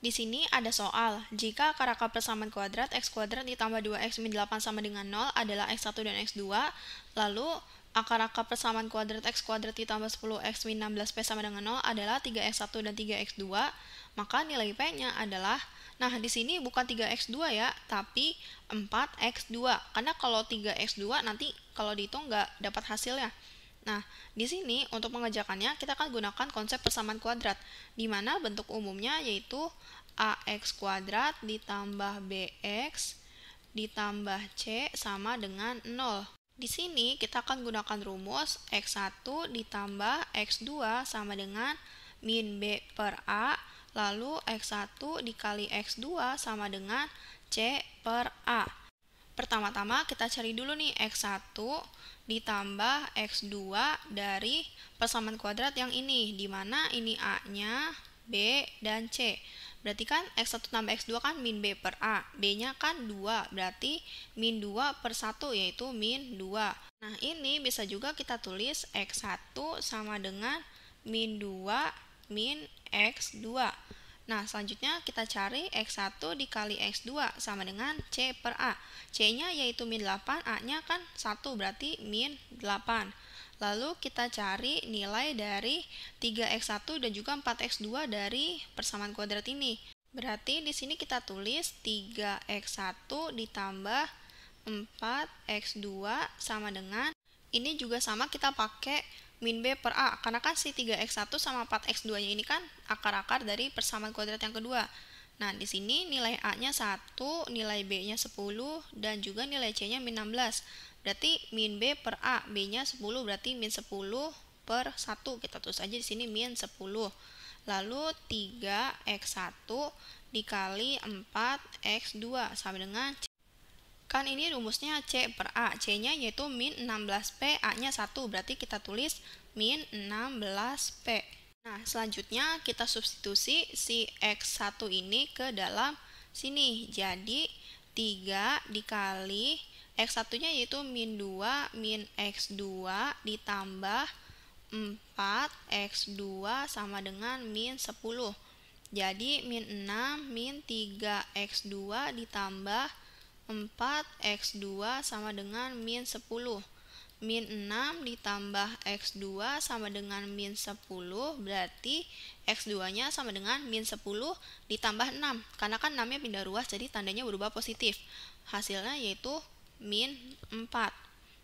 Di sini ada soal, jika akar-akar persamaan kuadrat x kuadrat ditambah 2x min 8 sama dengan 0 adalah x1 dan x2, lalu akar-akar persamaan kuadrat x kuadrat ditambah 10x min 16p sama dengan 0 adalah 3x1 dan 3x2, maka nilai p-nya adalah, nah di sini bukan 3x2 ya, tapi 4x2, karena kalau 3x2 nanti kalau dihitung nggak dapat hasilnya. Nah, di sini untuk mengerjakannya kita akan gunakan konsep persamaan kuadrat, di mana bentuk umumnya yaitu AX kuadrat ditambah BX ditambah C sama dengan 0. Di sini kita akan gunakan rumus X1 ditambah X2 sama dengan min B per A, lalu X1 dikali X2 sama dengan C per A pertama-tama kita cari dulu nih X1 ditambah X2 dari persamaan kuadrat yang ini, di mana ini A-nya, B, dan C. Berarti kan X1 tambah X2 kan min B per A, B-nya kan 2, berarti min 2 per 1 yaitu min 2. Nah ini bisa juga kita tulis X1 sama dengan min 2 min X2. Nah, selanjutnya kita cari X1 dikali X2 sama dengan C per A. C-nya yaitu min 8, A-nya kan 1 berarti min 8. Lalu kita cari nilai dari 3X1 dan juga 4X2 dari persamaan kuadrat ini. Berarti di sini kita tulis 3X1 ditambah 4X2 sama dengan, ini juga sama kita pakai min B per A. Karena kan si 3X1 sama 4X2-nya ini kan akar-akar dari persamaan kuadrat yang kedua. Nah, di sini nilai A-nya 1, nilai B-nya 10, dan juga nilai C-nya min 16. Berarti min B per A, B-nya 10, berarti min 10 per 1. Kita tulis aja di sini min 10. Lalu 3X1 dikali 4X2 sama dengan C. Kan ini rumusnya C per A. C-nya yaitu min 16P, A-nya 1. Berarti kita tulis min 16P. Nah, selanjutnya kita substitusi si X1 ini ke dalam sini. Jadi, 3 dikali X1-nya yaitu min 2 min X2 ditambah 4 X2 sama dengan min 10. Jadi, min 6 min 3 X2 ditambah 4 X2 sama dengan min 10 min 6 ditambah X2 sama dengan min 10 berarti X2-nya sama dengan min 10 ditambah 6 karena kan 6-nya pindah ruas jadi tandanya berubah positif hasilnya yaitu min 4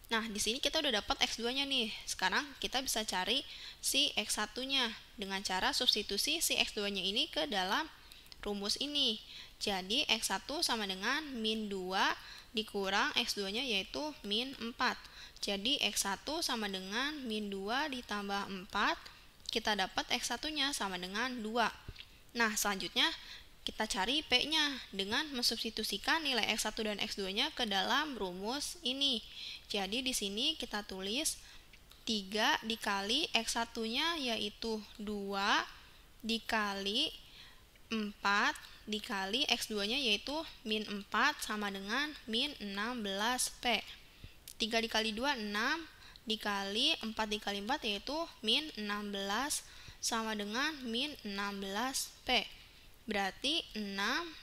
nah di sini kita udah dapat X2-nya nih sekarang kita bisa cari si X1-nya dengan cara substitusi si X2-nya ini ke dalam rumus ini jadi X1 sama dengan min 2 dikurang X2-nya yaitu min 4. Jadi X1 sama dengan min 2 ditambah 4, kita dapat X1-nya sama dengan 2. Nah, selanjutnya kita cari P-nya dengan mensubstitusikan nilai X1 dan X2-nya ke dalam rumus ini. Jadi di sini kita tulis 3 dikali X1-nya yaitu 2 dikali 4 dikali X2-nya yaitu min 4 sama dengan min 16P. 3 dikali 2, 6 dikali 4 dikali 4 yaitu min 16 sama dengan min 16P. Berarti 6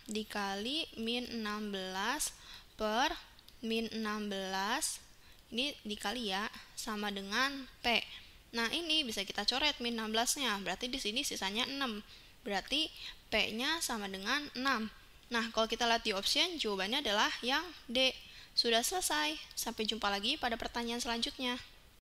dikali min 16 per min 16 ini dikali ya sama dengan P. Nah, ini bisa kita coret min 16-nya. Berarti di sini sisanya 6. Berarti P-nya sama dengan 6. Nah, kalau kita lihat di option, jawabannya adalah yang D. Sudah selesai. Sampai jumpa lagi pada pertanyaan selanjutnya.